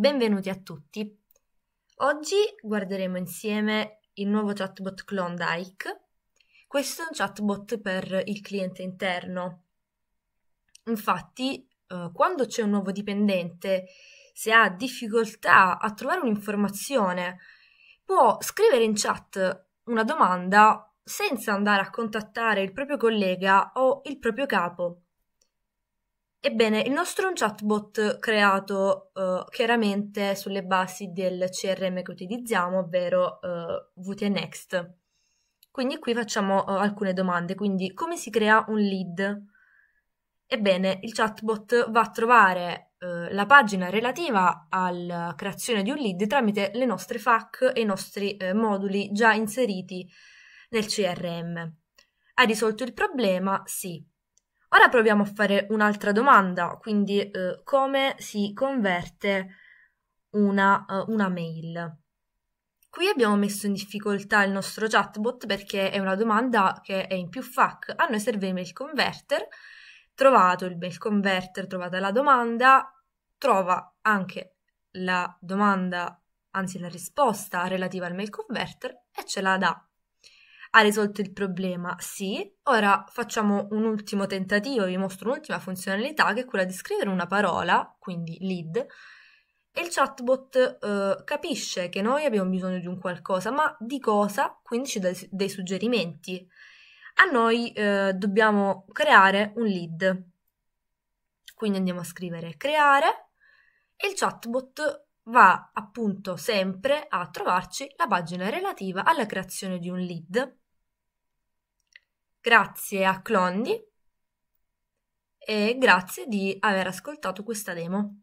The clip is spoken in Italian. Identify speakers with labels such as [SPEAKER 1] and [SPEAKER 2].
[SPEAKER 1] benvenuti a tutti. Oggi guarderemo insieme il nuovo chatbot Klondike. Questo è un chatbot per il cliente interno. Infatti, eh, quando c'è un nuovo dipendente, se ha difficoltà a trovare un'informazione, può scrivere in chat una domanda senza andare a contattare il proprio collega o il proprio capo Ebbene, il nostro è un chatbot creato eh, chiaramente sulle basi del CRM che utilizziamo, ovvero eh, VTNext. Quindi qui facciamo eh, alcune domande, quindi come si crea un lead? Ebbene, il chatbot va a trovare eh, la pagina relativa alla creazione di un lead tramite le nostre FAC e i nostri eh, moduli già inseriti nel CRM. Ha risolto il problema? Sì. Ora proviamo a fare un'altra domanda, quindi eh, come si converte una, uh, una, mail. Qui abbiamo messo in difficoltà il nostro chatbot perché è una domanda che è in più FAC. A noi serve il mail converter, trovato il mail converter, trovata la domanda, trova anche la domanda, anzi la risposta relativa al mail converter e ce la dà ha risolto il problema? Sì. Ora facciamo un ultimo tentativo, vi mostro un'ultima funzionalità che è quella di scrivere una parola, quindi lead, e il chatbot eh, capisce che noi abbiamo bisogno di un qualcosa, ma di cosa? Quindi ci dà dei suggerimenti. A noi eh, dobbiamo creare un lead. Quindi andiamo a scrivere creare e il chatbot va appunto sempre a trovarci la pagina relativa alla creazione di un lead. Grazie a Clondi e grazie di aver ascoltato questa demo.